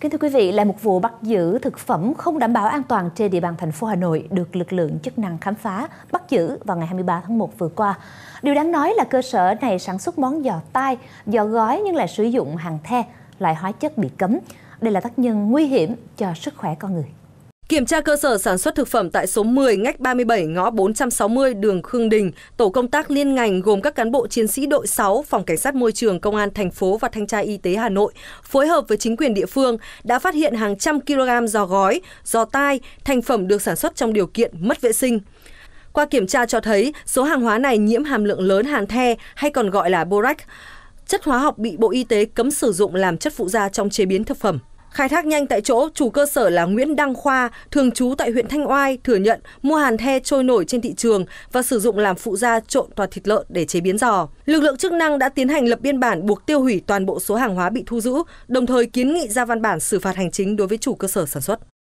Kính thưa quý vị, lại một vụ bắt giữ thực phẩm không đảm bảo an toàn trên địa bàn thành phố Hà Nội được lực lượng chức năng khám phá, bắt giữ vào ngày 23 tháng 1 vừa qua. Điều đáng nói là cơ sở này sản xuất món giò tai, giò gói nhưng lại sử dụng hàng the, loại hóa chất bị cấm. Đây là tác nhân nguy hiểm cho sức khỏe con người. Kiểm tra cơ sở sản xuất thực phẩm tại số 10 ngách 37 ngõ 460 đường Khương Đình, tổ công tác liên ngành gồm các cán bộ chiến sĩ đội 6, phòng cảnh sát môi trường công an thành phố và thanh tra y tế Hà Nội phối hợp với chính quyền địa phương đã phát hiện hàng trăm kg giò gói, giò tai, thành phẩm được sản xuất trong điều kiện mất vệ sinh. Qua kiểm tra cho thấy, số hàng hóa này nhiễm hàm lượng lớn hàn the hay còn gọi là borax, chất hóa học bị Bộ Y tế cấm sử dụng làm chất phụ gia trong chế biến thực phẩm. Khai thác nhanh tại chỗ, chủ cơ sở là Nguyễn Đăng Khoa, thường trú tại huyện Thanh Oai, thừa nhận mua hàn the trôi nổi trên thị trường và sử dụng làm phụ gia trộn toàn thịt lợn để chế biến giò. Lực lượng chức năng đã tiến hành lập biên bản buộc tiêu hủy toàn bộ số hàng hóa bị thu giữ, đồng thời kiến nghị ra văn bản xử phạt hành chính đối với chủ cơ sở sản xuất.